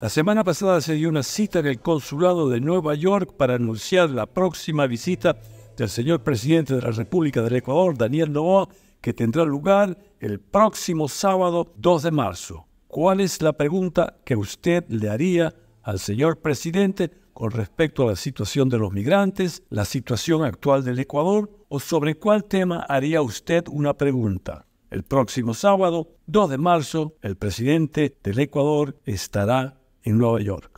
La semana pasada se dio una cita en el Consulado de Nueva York para anunciar la próxima visita del señor presidente de la República del Ecuador, Daniel Novoa, que tendrá lugar el próximo sábado 2 de marzo. ¿Cuál es la pregunta que usted le haría al señor presidente con respecto a la situación de los migrantes, la situación actual del Ecuador o sobre cuál tema haría usted una pregunta? El próximo sábado, 2 de marzo, el presidente del Ecuador estará en Nueva York.